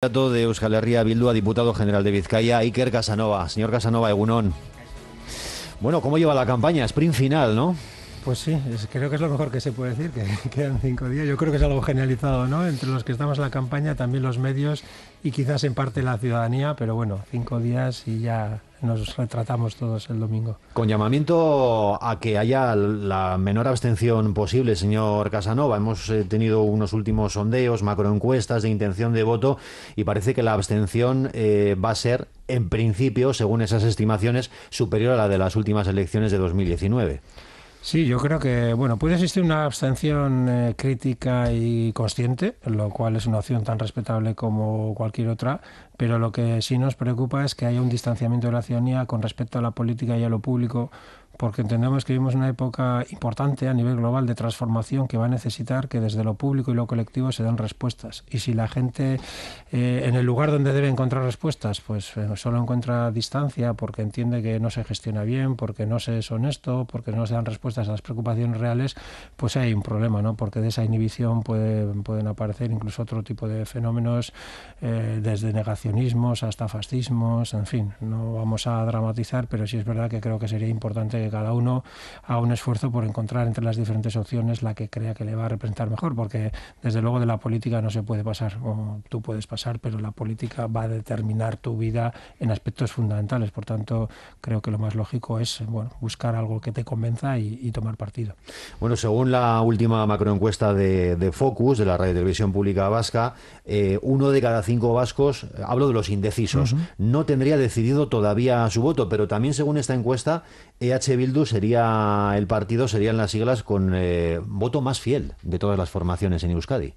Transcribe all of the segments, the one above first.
de Euskal Herria Bildu diputado general de Vizcaya, Iker Casanova. Señor Casanova, Egunón. Bueno, ¿cómo lleva la campaña? Sprint final, ¿no? Pues sí, creo que es lo mejor que se puede decir, que quedan cinco días. Yo creo que es algo generalizado, ¿no? Entre los que estamos en la campaña, también los medios y quizás en parte la ciudadanía, pero bueno, cinco días y ya nos retratamos todos el domingo. Con llamamiento a que haya la menor abstención posible, señor Casanova. Hemos eh, tenido unos últimos sondeos, macroencuestas de intención de voto y parece que la abstención eh, va a ser, en principio, según esas estimaciones, superior a la de las últimas elecciones de 2019. Sí, yo creo que bueno puede existir una abstención eh, crítica y consciente, lo cual es una opción tan respetable como cualquier otra, pero lo que sí nos preocupa es que haya un distanciamiento de la ciudadanía con respecto a la política y a lo público porque entendemos que vivimos una época importante a nivel global de transformación que va a necesitar que desde lo público y lo colectivo se den respuestas. Y si la gente eh, en el lugar donde debe encontrar respuestas, pues eh, solo encuentra distancia porque entiende que no se gestiona bien, porque no se es honesto, porque no se dan respuestas a las preocupaciones reales, pues hay un problema, ¿no? Porque de esa inhibición pueden aparecer incluso otro tipo de fenómenos, eh, desde negacionismos hasta fascismos, en fin, no vamos a dramatizar, pero sí es verdad que creo que sería importante cada uno haga un esfuerzo por encontrar entre las diferentes opciones la que crea que le va a representar mejor, porque desde luego de la política no se puede pasar, o tú puedes pasar, pero la política va a determinar tu vida en aspectos fundamentales. Por tanto, creo que lo más lógico es bueno, buscar algo que te convenza y, tomar partido. Bueno, según la última macroencuesta de, de Focus, de la Radio Televisión Pública Vasca, eh, uno de cada cinco vascos, eh, hablo de los indecisos, no tendría decidido todavía su voto, pero también según esta encuesta, ehb Bildu sería el partido, serían las siglas con eh, voto más fiel de todas las formaciones en Euskadi.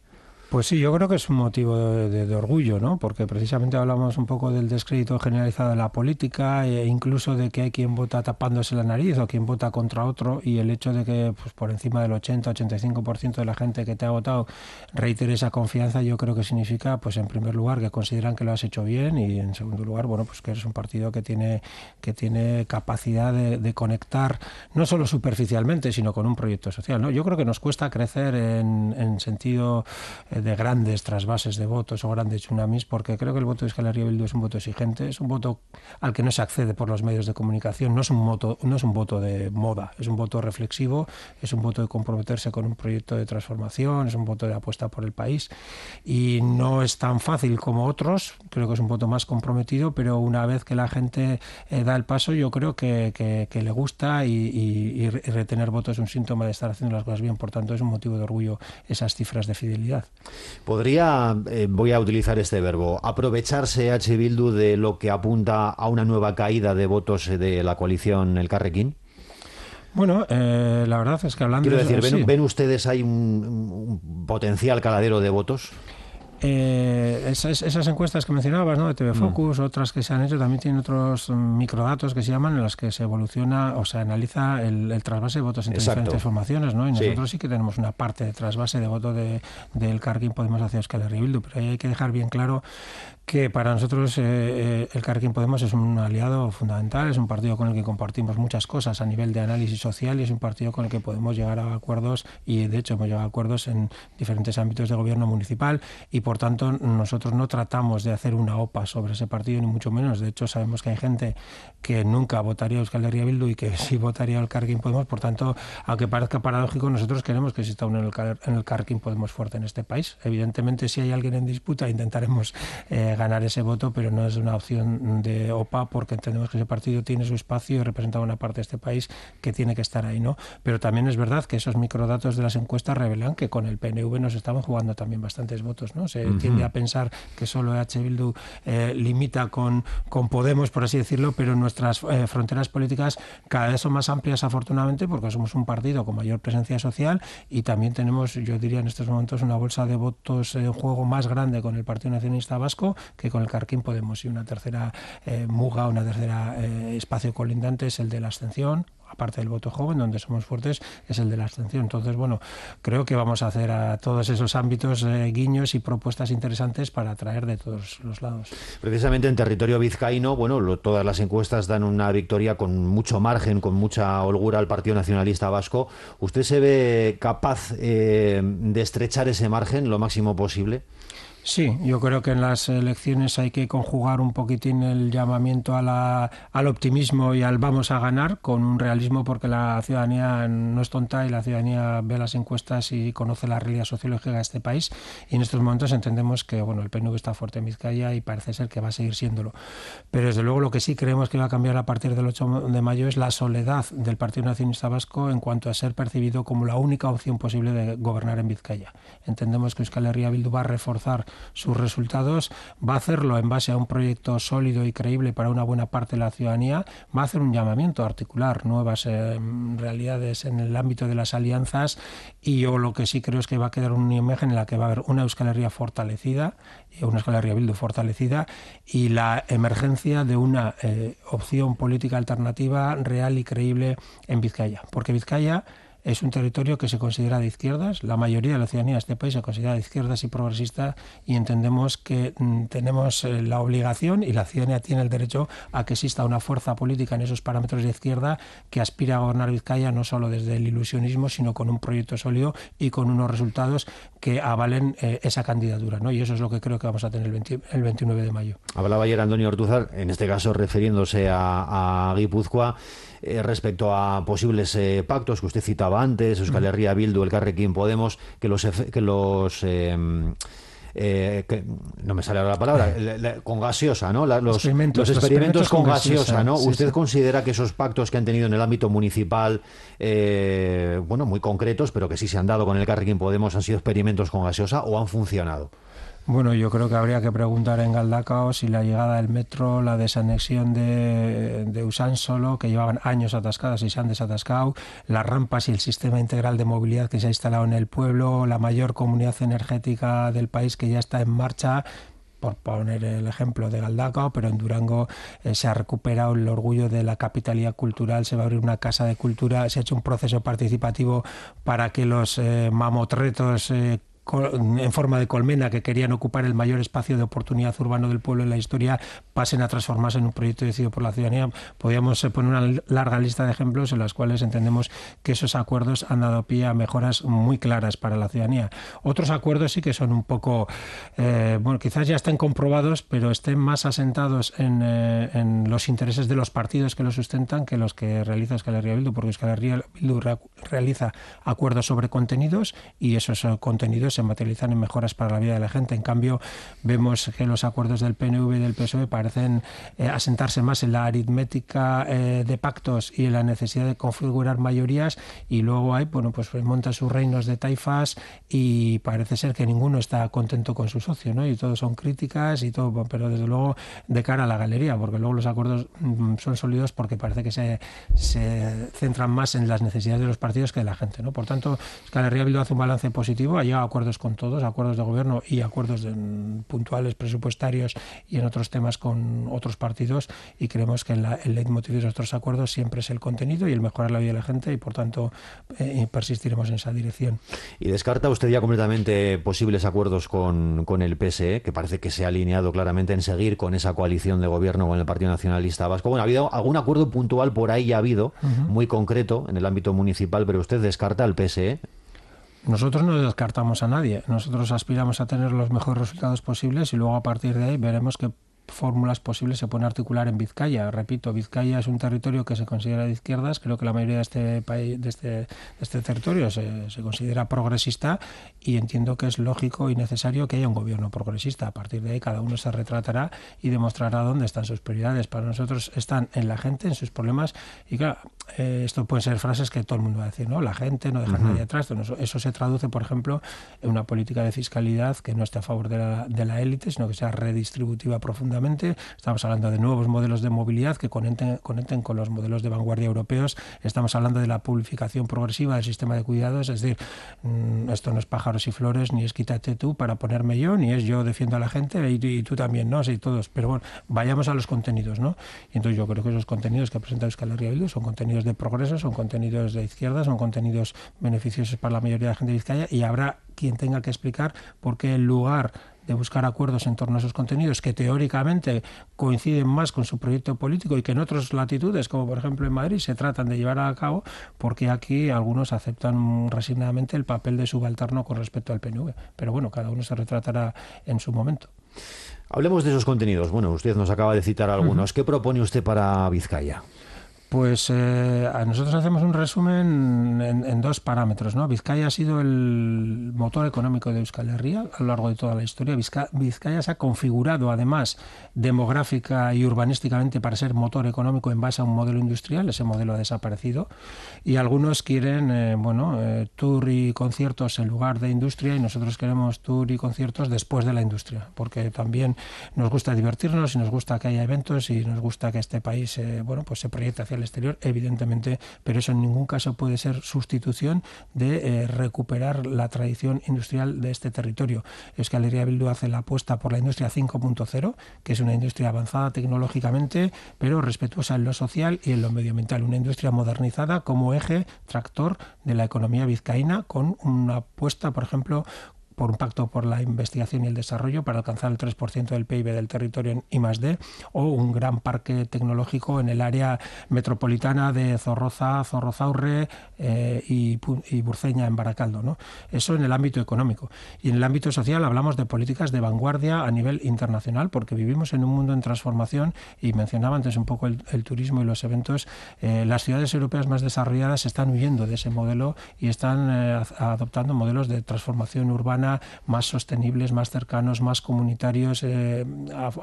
Pues sí, yo creo que es un motivo de, orgullo, ¿no? Porque precisamente hablamos un poco del descrédito generalizado de la política, e incluso de que hay quien vota tapándose la nariz o quien vota contra otro, y el hecho de que pues, por encima del 80-85% de la gente que te ha votado reitere esa confianza, yo creo que significa, pues en primer lugar, que consideran que lo has hecho bien, y en segundo lugar, bueno, pues que eres un partido que tiene, que tiene capacidad de, conectar, no solo superficialmente, sino con un proyecto social, ¿no? Yo creo que nos cuesta crecer en, sentido. Eh, de grandes trasvases de votos o grandes tsunamis, porque creo que el voto de Euskal Bildu es un voto exigente, es un voto al que no se accede por los medios de comunicación, no es un voto, no es un voto de moda, es un voto reflexivo, es un voto de comprometerse con un proyecto de transformación, es un voto de apuesta por el país y no es tan fácil como otros, creo que es un voto más comprometido, pero una vez que la gente da el paso, yo creo que, le gusta y retener votos es un síntoma de estar haciendo las cosas bien, por tanto es un motivo de orgullo esas cifras de fidelidad podría, eh, voy a utilizar este verbo, aprovecharse H. Bildu de lo que apunta a una nueva caída de votos de la coalición El Carrequín? Bueno, eh, la verdad es que hablando. Quiero decir, ¿ven, ustedes hay un, potencial caladero de votos? Eh, esas, encuestas que mencionabas, ¿no? de TV mm. Focus, otras que se han hecho, también tienen otros mm, microdatos que se llaman en las que se evoluciona o se analiza el, trasvase de votos entre diferentes formaciones. ¿no? Y nosotros sí. que tenemos una parte de trasvase de voto de, del cargín Podemos hacer escala de pero hay que dejar bien claro que para nosotros eh, eh, el Carquín Podemos es un aliado fundamental, es un partido con el que compartimos muchas cosas a nivel de análisis social y es un partido con el que podemos llegar a acuerdos y de hecho hemos llegado a acuerdos en diferentes ámbitos de gobierno municipal y por tanto nosotros no tratamos de hacer una OPA sobre ese partido ni mucho menos. De hecho sabemos que hay gente que nunca votaría a Euskal Herria Bildu y que sí votaría al Carquín Podemos, por tanto, aunque parezca paradójico, nosotros queremos que exista un en en Podemos fuerte en este país. Evidentemente si hay alguien en disputa intentaremos... Eh, ganar ese voto, pero no es una opción de OPA porque entendemos que ese partido tiene su espacio y representa una parte de este país que tiene que estar ahí, ¿no? Pero también es verdad que esos microdatos de las encuestas revelan que con el PNV nos estamos jugando también bastantes votos, ¿no? Se tiende a pensar que solo H. Bildu eh, limita con, con Podemos, por así decirlo, pero nuestras eh, fronteras políticas cada vez son más amplias, afortunadamente, porque somos un partido con mayor presencia social y también tenemos, yo diría en estos momentos, una bolsa de votos en juego más grande con el Partido Nacionalista Vasco que con el Carquín podemos. Y una tercera eh, muga, una tercera eh, espacio colindante es el de la abstención, aparte del voto joven, donde somos fuertes, es el de la abstención. Entonces, bueno, creo que vamos a hacer a todos esos ámbitos eh, guiños y propuestas interesantes para atraer de todos los lados. Precisamente en territorio vizcaíno, bueno, todas las encuestas dan una victoria con mucho margen, con mucha holgura al Partido Nacionalista Vasco. ¿Usted se ve capaz de estrechar ese margen lo máximo posible? Sí, yo creo que en las elecciones hay que conjugar un poquitín el llamamiento a la, al optimismo y al vamos a ganar con un realismo porque la ciudadanía no es tonta y la ciudadanía ve las encuestas y conoce la realidad sociológica de este país y en estos momentos entendemos que bueno, el PNV está fuerte en Vizcaya y parece ser que va a seguir siéndolo. Pero desde luego lo que sí creemos que va a cambiar a partir del 8 de mayo es la soledad del Partido Nacionalista Vasco en cuanto a ser percibido como la única opción posible de gobernar en Vizcaya. Entendemos que Euskal Herria Bildu va a reforzar sus resultados, va a hacerlo en base a un proyecto sólido y creíble para una buena parte de la ciudadanía, va a hacer un llamamiento a articular nuevas eh, realidades en el ámbito de las alianzas y yo lo que sí creo es que va a quedar una imagen en la que va a haber una Euskal fortalecida, eh, una Euskal Herria fortalecida y la emergencia de una eh, opción política alternativa real y creíble en Vizcaya, porque Vizcaya es un territorio que se considera de izquierdas, la mayoría de la ciudadanía de este país se considera de izquierdas y progresista y entendemos que mm, tenemos eh, la obligación y la ciudadanía tiene el derecho a que exista una fuerza política en esos parámetros de izquierda que aspira a gobernar Vizcaya no solo desde el ilusionismo, sino con un proyecto sólido y con unos resultados que avalen eh, esa candidatura. ¿no? Y eso es lo que creo que vamos a tener el, 29 de mayo. Hablaba ayer Antonio Ortuzar, en este caso refiriéndose a, eh, respecto a posibles pactos que usted citaba antes, Euskal Herria Bildu, el carrequín Podemos, que los, que los eh, eh, no me sale ahora la palabra, eh. con gaseosa, ¿no? los, experimentos, con, gaseosa, ¿no? ¿Usted considera que esos pactos que han tenido en el ámbito municipal, bueno, muy concretos, pero que sí se han dado con el Carrequín Podemos, han sido experimentos con gaseosa o han funcionado? Bueno, yo creo que habría que preguntar en Galdacao si la llegada del metro, la desanexión de, Usán solo, que llevaban años atascadas y se han desatascado, las rampas y el sistema integral de movilidad que se ha instalado en el pueblo, la mayor comunidad energética del país que ya está en marcha, por poner el ejemplo de Galdacao, pero en Durango eh, se ha recuperado el orgullo de la capitalidad cultural, se va a abrir una casa de cultura, se ha hecho un proceso participativo para que los eh, mamotretos eh, en forma de colmena que querían ocupar el mayor espacio de oportunidad urbano del pueblo en la historia pasen a transformarse en un proyecto decidido por la ciudadanía. Podríamos eh, poner una larga lista de ejemplos en las cuales entendemos que esos acuerdos han dado pie a mejoras muy claras para la ciudadanía. Otros acuerdos sí que son un poco, eh, bueno, quizás ya estén comprobados, pero estén más asentados en, eh, en, los intereses de los partidos que los sustentan que los que realiza Escalería Bildu, porque Escalería Bildu realiza acuerdos sobre contenidos y esos contenidos se materializan en mejoras para la vida de la gente. En cambio, vemos que los acuerdos del PNV y del PSOE parecen eh, asentarse más en la aritmética eh, de pactos y en la necesidad de configurar mayorías y luego hay, bueno, pues monta sus reinos de taifas y parece ser que ninguno está contento con su socio, ¿no? Y todos son críticas y todo, pero desde luego de cara a la galería, porque luego los acuerdos mm, son sólidos porque parece que se, se centran más en las necesidades de los partidos que de la gente, ¿no? Por tanto, Escalería Bildo hace un balance positivo, ha llegado a acuerdos con todos, acuerdos de gobierno y acuerdos puntuales presupuestarios y en otros temas con otros partidos y creemos que la, el leitmotiv de nuestros acuerdos siempre es el contenido y el mejorar la vida de la gente y por tanto eh, persistiremos en esa dirección. ¿Y descarta usted ya completamente posibles acuerdos con, con el PSE, que parece que se ha alineado claramente en seguir con esa coalición de gobierno con el Partido Nacionalista Vasco? Bueno, ha habido algún acuerdo puntual por ahí ya ha habido, muy concreto en el ámbito municipal, pero usted descarta al PSE nosotros no descartamos a nadie, nosotros aspiramos a tener los mejores resultados posibles y luego a partir de ahí veremos qué fórmulas posibles se pueden articular en Vizcaya. Repito, Vizcaya es un territorio que se considera de izquierdas, creo que la mayoría de este país, este, de este, territorio se, considera progresista y entiendo que es lógico y necesario que haya un gobierno progresista. A partir de ahí cada uno se retratará y demostrará dónde están sus prioridades. Para nosotros están en la gente, en sus problemas y claro, eh, esto pueden ser frases que todo el mundo va a decir, ¿no? La gente, no dejar nadie atrás. Eso, se traduce, por ejemplo, en una política de fiscalidad que no esté a favor de de la élite, sino que sea redistributiva profundamente Estamos hablando de nuevos modelos de movilidad que conecten, conecten con los modelos de vanguardia europeos. Estamos hablando de la publicación progresiva del sistema de cuidados. Es decir, mm, esto no es pájaros y flores, ni es quítate tú para ponerme yo, ni es yo defiendo a la gente y, tú también, ¿no? Así todos. Pero bueno, vayamos a los contenidos, ¿no? Y entonces yo creo que esos contenidos que ha presentado Escalar y Bildu son contenidos de progreso, son contenidos de izquierda, son contenidos beneficiosos para la mayoría de la gente de Vizcaya y habrá quien tenga que explicar por qué el lugar de buscar acuerdos en torno a esos contenidos que teóricamente coinciden más con su proyecto político y que en otras latitudes, como por ejemplo en Madrid, se tratan de llevar a cabo, porque aquí algunos aceptan resignadamente el papel de subalterno con respecto al PNV. Pero bueno, cada uno se retratará en su momento. Hablemos de esos contenidos. Bueno, usted nos acaba de citar algunos. ¿Qué propone usted para Vizcaya? Pues eh, nosotros hacemos un resumen en, dos parámetros. ¿no? Vizcaya ha sido el motor económico de Euskal Herria a lo largo de toda la historia. Vizcaya se ha configurado, además, demográfica y urbanísticamente para ser motor económico en base a un modelo industrial. Ese modelo ha desaparecido. Y algunos quieren, eh, bueno, eh, tour y conciertos en lugar de industria y nosotros queremos tour y conciertos después de la industria. Porque también nos gusta divertirnos y nos gusta que haya eventos y nos gusta que este país, bueno, pues se proyecte hacia exterior, evidentemente, pero eso en ningún caso puede ser sustitución de eh, recuperar la tradición industrial de este territorio. es que Alegría Bildu hace la apuesta por la industria 5.0, que es una industria avanzada tecnológicamente, pero respetuosa en lo social y en lo medioambiental, una industria modernizada como eje tractor de la economía vizcaína, con una apuesta, por ejemplo, por un pacto por la investigación y el desarrollo para alcanzar el 3% del PIB del territorio en D, o un gran parque tecnológico en el área metropolitana de Zorroza, Zorrozaurre eh, y, Burceña en Baracaldo, ¿no? Eso en el ámbito económico. Y en el ámbito social hablamos de políticas de vanguardia a nivel internacional porque vivimos en un mundo en transformación y mencionaba antes un poco el, turismo y los eventos. Eh, las ciudades europeas más desarrolladas están huyendo de ese modelo y están eh, adoptando modelos de transformación urbana más sostenibles, más cercanos, más comunitarios, eh,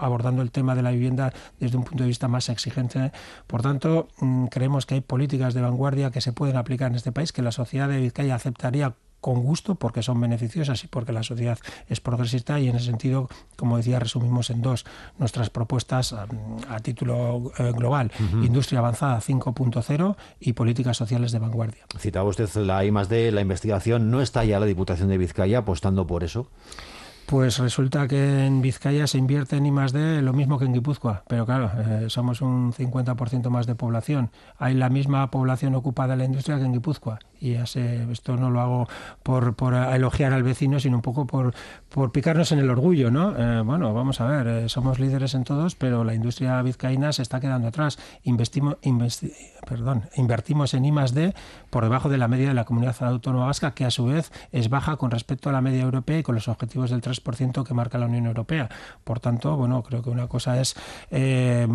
abordando el tema de la vivienda desde un punto de vista más exigente. Por tanto, mm, creemos que hay políticas de vanguardia que se pueden aplicar en este país, que la sociedad de Vizcaya aceptaría con gusto porque son beneficiosas y porque la sociedad es progresista y en ese sentido, como decía, resumimos en dos nuestras propuestas mm, a, título eh, global, industria avanzada 5.0 y políticas sociales de vanguardia. Citaba usted la I más D, la investigación, ¿no está ya la Diputación de Vizcaya apostando por eso? Pues resulta que en Vizcaya se invierte en I+D lo mismo que en Guipúzcoa, pero claro, eh, somos un 50% más de población. Hay la misma población ocupada en la industria que en Guipúzcoa y esto no lo hago por, elogiar al vecino, sino un poco por, picarnos en el orgullo, ¿no? Eh, bueno, vamos a ver, eh, somos líderes en todos, pero la industria vizcaína se está quedando atrás. invertimos en I más +D por debajo de la media de la comunidad autónoma vasca, que a su vez es baja con respecto a la media europea y con los objetivos del 3% que marca la Unión Europea. Por tanto, bueno, creo que una cosa es eh,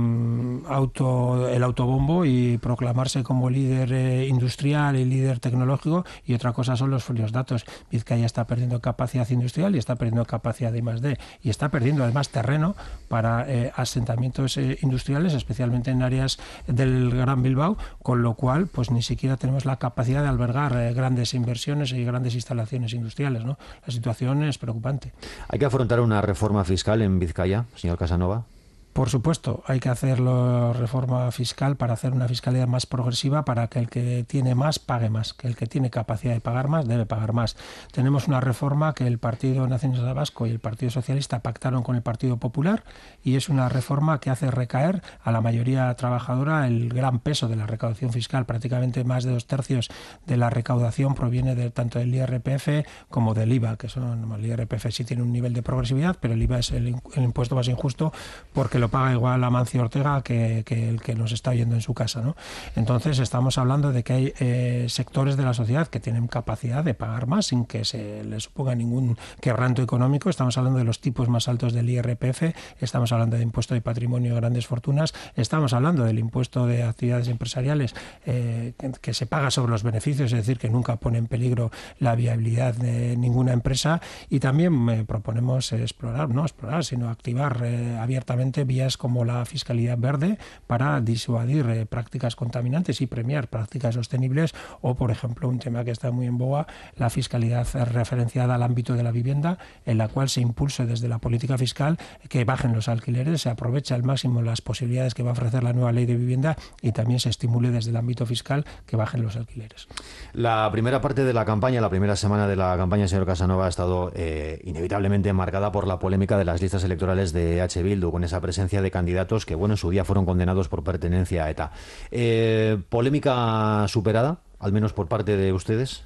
auto, el autobombo y proclamarse como líder industrial y líder tecnológico tecnológico y otra cosa son los folios datos. Vizcaya está perdiendo capacidad industrial y está perdiendo capacidad de I+.D. y está perdiendo además terreno para eh, asentamientos eh, industriales, especialmente en áreas del Gran Bilbao, con lo cual pues ni siquiera tenemos la capacidad de albergar eh, grandes inversiones y grandes instalaciones industriales. La situación es preocupante. ¿Hay que afrontar una reforma fiscal en Vizcaya, señor Casanova? Por supuesto, hay que hacer la reforma fiscal para hacer una fiscalidad más progresiva para que el que tiene más pague más, que el que tiene capacidad de pagar más debe pagar más. Tenemos una reforma que el Partido de Vasco y el Partido Socialista pactaron con el Partido Popular y es una reforma que hace recaer a la mayoría trabajadora el gran peso de la recaudación fiscal. Prácticamente más de dos tercios de la recaudación proviene de, tanto del IRPF como del IVA, que son el IRPF sí tiene un nivel de progresividad, pero el IVA es el, el impuesto más injusto porque paga igual Amancio Ortega que, el que nos está oyendo en su casa. ¿no? Entonces estamos hablando de que hay eh, sectores de la sociedad que tienen capacidad de pagar más sin que se les suponga ningún quebranto económico. Estamos hablando de los tipos más altos del IRPF, estamos hablando de impuesto de patrimonio de grandes fortunas, estamos hablando del impuesto de actividades empresariales eh, que, se paga sobre los beneficios, es decir, que nunca pone en peligro la viabilidad de ninguna empresa. Y también eh, proponemos explorar, no explorar, sino activar abiertamente como la fiscalidad verde para disuadir eh, prácticas contaminantes y premiar prácticas sostenibles o, por ejemplo, un tema que está muy en boga, la fiscalidad referenciada al ámbito de la vivienda, en la cual se impulse desde la política fiscal que bajen los alquileres, se aprovecha al máximo las posibilidades que va a ofrecer la nueva ley de vivienda y también se estimule desde el ámbito fiscal que bajen los alquileres. La primera parte de la campaña, la primera semana de la campaña, señor Casanova, ha estado eh, inevitablemente marcada por la polémica de las listas electorales de H. Bildu, con esa presencia de candidatos que, bueno, en su día fueron condenados por pertenencia a ETA. Eh, ¿Polémica superada, al menos por parte de ustedes?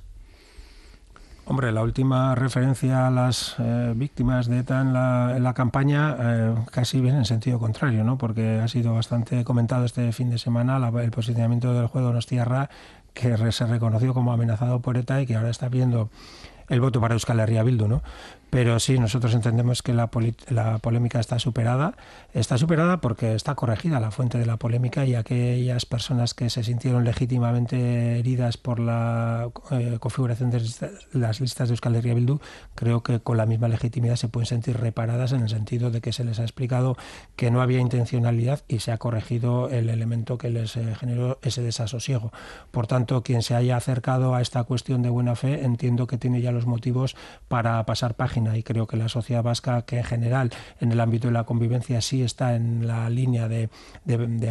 Hombre, la última referencia a las eh, víctimas de ETA en la, campaña eh, casi viene en sentido contrario, ¿no? porque ha sido bastante comentado este fin de semana el posicionamiento del juego de Tierra que se reconoció como amenazado por ETA y que ahora está viendo el voto para Euskal Herria Bildu, ¿no? Pero sí, nosotros entendemos que la, la, polémica está superada. Está superada porque está corregida la fuente de la polémica y aquellas personas que se sintieron legítimamente heridas por la eh, configuración de las listas de Euskal Herria Bildu, creo que con la misma legitimidad se pueden sentir reparadas en el sentido de que se les ha explicado que no había intencionalidad y se ha corregido el elemento que les eh, generó ese desasosiego. Por tanto, quien se haya acercado a esta cuestión de buena fe, entiendo que tiene ya los motivos para pasar página y creo que la sociedad vasca, que en general en el ámbito de la convivencia sí está en la línea de,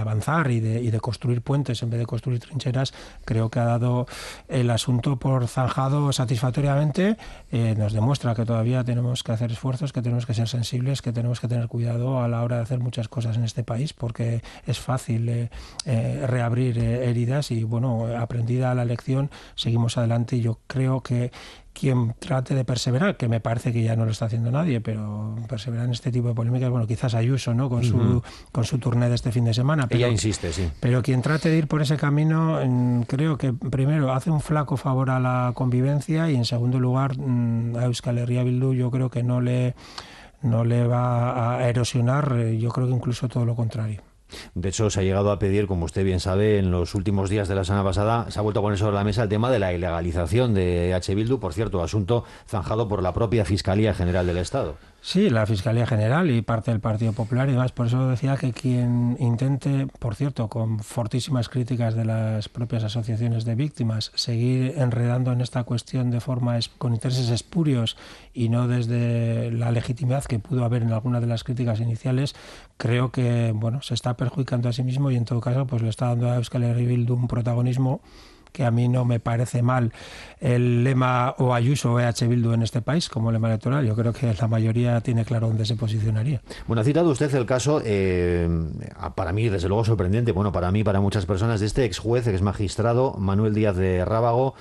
avanzar y de, construir puentes en vez de construir trincheras, creo que ha dado el asunto por zanjado satisfactoriamente. Eh, nos demuestra que todavía tenemos que hacer esfuerzos, que tenemos que ser sensibles, que tenemos que tener cuidado a la hora de hacer muchas cosas en este país, porque es fácil eh, eh, reabrir heridas y bueno, aprendida la lección, seguimos adelante y yo creo que quien trate de perseverar, que me parece que ya no lo está haciendo nadie, pero perseverar en este tipo de polémicas, bueno, quizás Ayuso, ¿no? Con su, con su turné de este fin de semana. Pero, insiste, sí. Pero quien trate de ir por ese camino, mm, creo que primero hace un flaco favor a la convivencia y en segundo lugar mm, a Euskal Herria Bildu yo creo que no le no le va a erosionar, eh, yo creo que incluso todo lo contrario. De hecho, se ha llegado a pedir, como usted bien sabe, en los últimos días de la semana pasada, se ha vuelto a poner sobre la mesa el tema de la ilegalización de H. Bildu, por cierto, asunto zanjado por la propia Fiscalía General del Estado. Sí, la Fiscalía General y parte del Partido Popular y demás. Por eso decía que quien intente, por cierto, con fortísimas críticas de las propias asociaciones de víctimas, seguir enredando en esta cuestión de forma con intereses espurios y no desde la legitimidad que pudo haber en alguna de las críticas iniciales, creo que bueno, se está perjudicando a sí mismo y en todo caso pues le está dando a Euskal Herria un protagonismo que a mí no me parece mal el lema o Ayuso o EH Bildu en este país como lema electoral. Yo creo que la mayoría tiene claro dónde se posicionaría. Bueno, ha citado usted el caso, eh, para mí desde luego sorprendente, bueno, para mí, para muchas personas, de este ex juez, ex magistrado Manuel Díaz de Rábago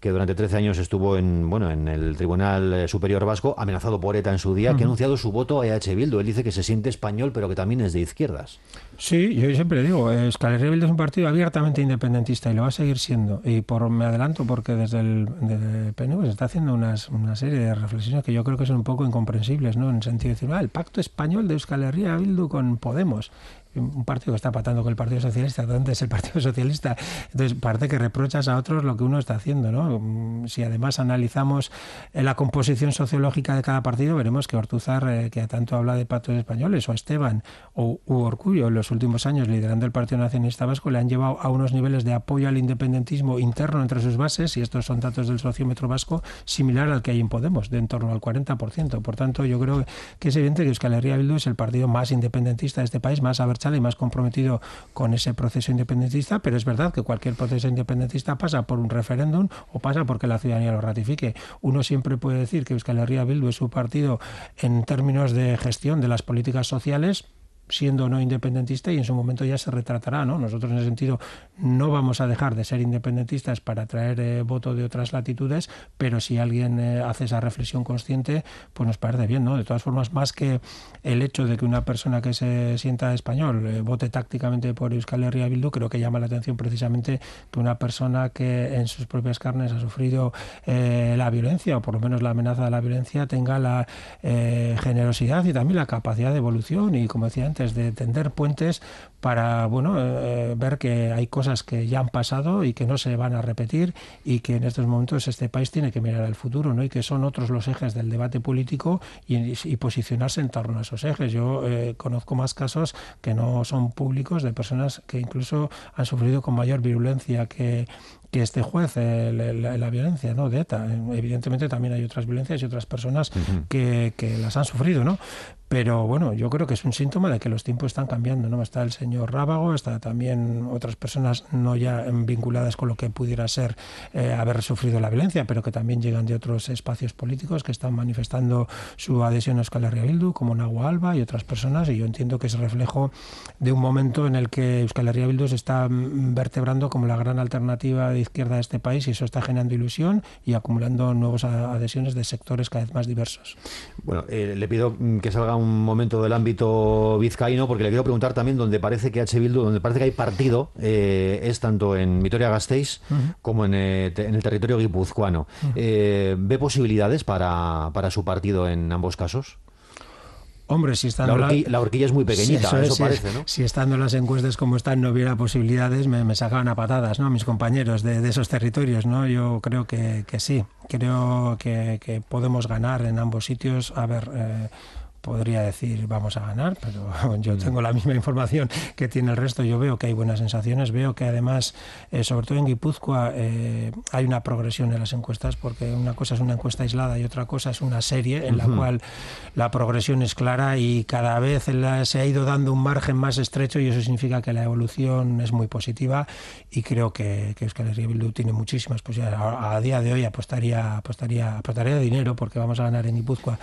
que durante 13 años estuvo en, bueno, en el Tribunal eh, Superior Vasco, amenazado por ETA en su día, que ha anunciado su voto a EH Bildu. Él dice que se siente español, pero que también es de izquierdas. Sí, yo siempre digo, Euskal eh, Bildu es un partido abiertamente independentista y lo va a seguir siendo. Y por me adelanto porque desde el, desde PNV se está haciendo una serie de reflexiones que yo creo que son un poco incomprensibles, ¿no? En el sentido de decir, ah, el pacto español de Euskal Herria Bildu con Podemos un partido que está patando con el Partido Socialista, ¿dónde es el Partido Socialista? Entonces parece que reprochas a otros lo que uno está haciendo, ¿no? Mm, si además analizamos eh, la composición sociológica de cada partido, veremos que Ortuzar, eh, que tanto habla de patos españoles, o Esteban, o u Orcullo, en los últimos años liderando el Partido Nacionalista Vasco, le han llevado a unos niveles de apoyo al independentismo interno entre sus bases, y estos son datos del sociómetro vasco, similar al que hay en Podemos, de en torno al 40%. Por tanto, yo creo que es evidente que Euskal Herria Bildu es el partido más independentista de este país, más abierto y más comprometido con ese proceso independentista, pero es verdad que cualquier proceso independentista pasa por un referéndum o pasa porque la ciudadanía lo ratifique. Uno siempre puede decir que Euskal Herria Bildu es su partido en términos de gestión de las políticas sociales, siendo no independentista y en su momento ya se retratará, ¿no? Nosotros en ese sentido no vamos a dejar de ser independentistas para traer eh, voto de otras latitudes, pero si alguien eh, hace esa reflexión consciente, pues nos parece bien, ¿no? De todas formas, más que el hecho de que una persona que se sienta español eh, vote tácticamente por Euskal Herria Bildu, creo que llama la atención precisamente que una persona que en sus propias carnes ha sufrido la violencia, o por lo menos la amenaza de la violencia, tenga la generosidad y también la capacidad de evolución y, como decía antes, de tender puentes para bueno eh, eh, ver que hay cosas que ya han pasado y que no se van a repetir y que en estos momentos este país tiene que mirar al futuro, ¿no? Y que son otros los ejes del debate político y, posicionarse en torno a esos ejes. Yo eh, conozco más casos que no son públicos de personas que incluso han sufrido con mayor virulencia que que este juez eh, la, violencia ¿no? de ETA. Eh, evidentemente también hay otras violencias y otras personas que, que, las han sufrido, ¿no? Pero bueno, yo creo que es un síntoma de que los tiempos están cambiando, ¿no? Está el señor Rábago, está también otras personas no ya vinculadas con lo que pudiera ser eh, haber sufrido la violencia, pero que también llegan de otros espacios políticos que están manifestando su adhesión a Euskal Herria Bildu, como Nahua Alba y otras personas, y yo entiendo que es reflejo de un momento en el que Euskal Herria Bildu se está mm, vertebrando como la gran alternativa de izquierda de este país y eso está generando ilusión y acumulando nuevas adhesiones de sectores cada vez más diversos. Bueno, eh, le pido mm, que salga un momento del ámbito vizcaíno porque le quiero preguntar también donde parece que H. Bildu, donde parece que hay partido, eh, es tanto en Vitoria-Gasteiz como eh, en, el territorio guipuzcoano. ¿Ve posibilidades para, para su partido en ambos casos? Hombre, si la, horquilla, es muy pequeñita, eso, parece, ¿no? Si estando las encuestas como están no hubiera posibilidades, me, sacaban a patadas, ¿no? Mis compañeros de, esos territorios, ¿no? Yo creo que, sí, creo que, podemos ganar en ambos sitios. A ver, eh, podría decir vamos a ganar, pero yo mm. tengo la misma información que tiene el resto. Yo veo que hay buenas sensaciones, veo que además, eh, sobre todo en Guipúzcoa, eh, hay una progresión en las encuestas, porque una cosa es una encuesta aislada y otra cosa es una serie en la cual la progresión es clara y cada vez se ha ido dando un margen más estrecho y eso significa que la evolución es muy positiva y creo que, que Euskal Bildu tiene muchísimas posibilidades. A, día de hoy apostaría, apostaría, apostaría dinero porque vamos a ganar en Guipúzcoa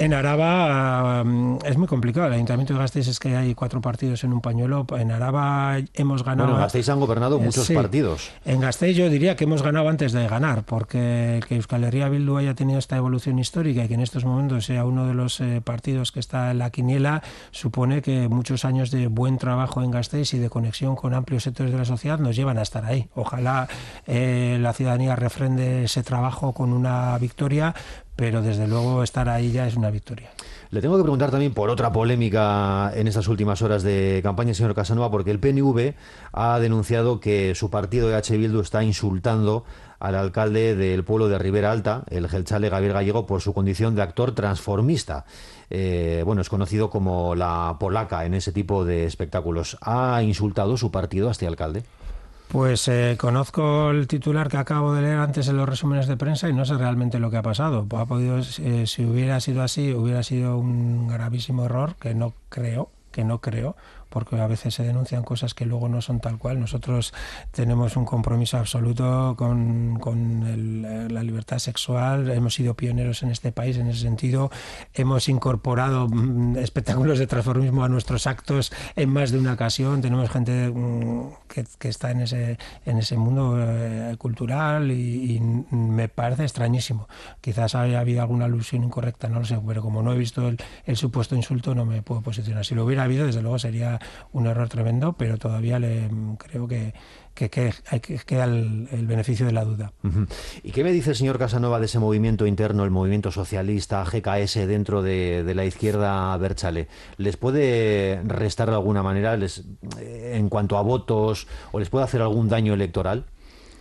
en Araba mm, es muy complicado. El Ayuntamiento de Gasteiz es que hay cuatro partidos en un pañuelo. En Araba hemos ganado. Bueno, en Gasteiz han gobernado eh, muchos partidos. En Gasteiz yo diría que hemos ganado antes de ganar, porque que Euskal Herria Bildu haya tenido esta evolución histórica y que en estos momentos sea uno de los eh, partidos que está en la quiniela, supone que muchos años de buen trabajo en Gasteiz y de conexión con amplios sectores de la sociedad nos llevan a estar ahí. Ojalá eh, la ciudadanía refrende ese trabajo con una victoria, pero desde luego estar ahí ya es una victoria. Le tengo que preguntar también por otra polémica en estas últimas horas de campaña, señor Casanova, porque el PNV ha denunciado que su partido de H. Bildu está insultando al alcalde del pueblo de Ribera Alta, el gelchale Gabriel Gallego, por su condición de actor transformista. Eh, bueno, es conocido como la polaca en ese tipo de espectáculos. ¿Ha insultado su partido a este alcalde? Pues eh, conozco el titular que acabo de leer antes en los resúmenes de prensa y no sé realmente lo que ha pasado. Ha podido, eh, si hubiera sido así, hubiera sido un gravísimo error que no creo, que no creo, porque a veces se denuncian cosas que luego no son tal cual. Nosotros tenemos un compromiso absoluto con, con eh, la libertad sexual, hemos sido pioneros en este país en ese sentido, hemos incorporado mm, espectáculos de transformismo a nuestros actos en más de una ocasión, tenemos gente mm, que, que está en ese, en ese mundo eh, cultural y, me parece extrañísimo. Quizás haya habido alguna alusión incorrecta, no lo sé, pero como no he visto el supuesto insulto no me puedo posicionar. Si lo hubiera habido, desde luego sería un error tremendo, pero todavía le, creo que, queda el, beneficio de la duda. ¿Y qué me dice el señor Casanova de ese movimiento interno, el movimiento socialista, GKS, dentro de, la izquierda Berchale? ¿Les puede restar de alguna manera eh, en cuanto a votos o les puede hacer algún daño electoral?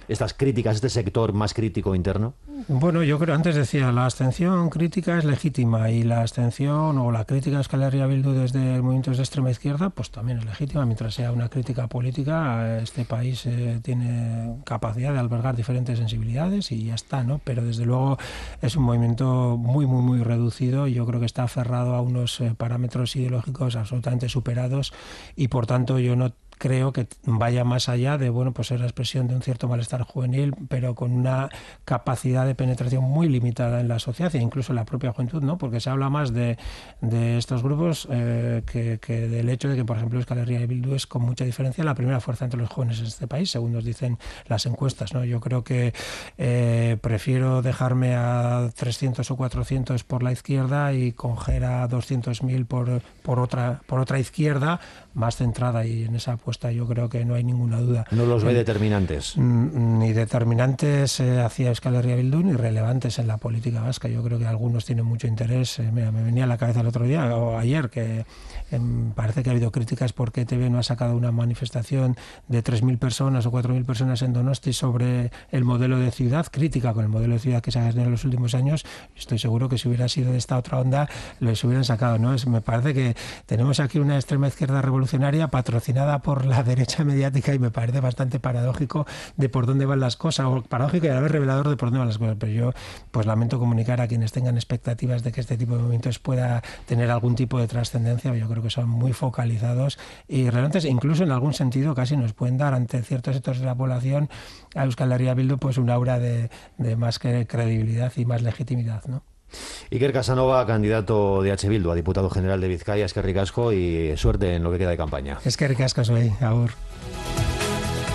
estas críticas, este sector más crítico interno? Bueno, yo creo, antes decía, la abstención crítica es legítima y la abstención o la crítica que le haría Bildu desde movimiento de extrema izquierda, pues también es legítima. Mientras sea una crítica política, este país eh, tiene capacidad de albergar diferentes sensibilidades y ya está, ¿no? Pero desde luego es un movimiento muy, muy, muy reducido y yo creo que está aferrado a unos eh, parámetros ideológicos absolutamente superados y por tanto yo no creo que vaya más allá de, bueno, pues ser la expresión de un cierto malestar juvenil, pero con una capacidad de penetración muy limitada en la sociedad e incluso en la propia juventud, ¿no? Porque se habla más de, estos grupos eh, que, del hecho de que, por ejemplo, Euskal Herria y Bildu es con mucha diferencia la primera fuerza entre los jóvenes en este país, según nos dicen las encuestas, ¿no? Yo creo que eh, prefiero dejarme a 300 o 400 por la izquierda y coger a 200.000 por, por, otra, por otra izquierda más centrada y en esa apuesta yo creo que no hay ninguna duda. No los ve eh, determinantes. Mm, mm, ni determinantes eh, hacia Euskal Herria Bildu ni relevantes en la política vasca. Yo creo que algunos tienen mucho interés. Eh, mira, me venía a la cabeza el otro día o ayer que em, parece que ha habido críticas porque TV no ha sacado una manifestación de 3.000 personas o 4.000 personas en Donosti sobre el modelo de ciudad, crítica con el modelo de ciudad que se ha tenido en los últimos años. Estoy seguro que si hubiera sido de esta otra onda, les hubieran sacado. ¿no? Es, me parece que tenemos aquí una extrema izquierda revolucionaria patrocinada por la derecha mediática y me parece bastante paradójico de por dónde van las cosas, o paradójico y a la vez revelador de por dónde van las cosas. Pero yo pues lamento comunicar a quienes tengan expectativas de que este tipo de movimientos pueda tener algún tipo de trascendencia, yo creo que son muy focalizados y relevantes, incluso en algún sentido casi nos pueden dar ante ciertos sectores de la población a Euskal Herria Bildu pues un aura de, de más que credibilidad y más legitimidad, ¿no? Iker Casanova, candidato de H. Bildu a diputado general de Vizcaya, es que y suerte en lo que queda de campaña. Es que ricasco soy,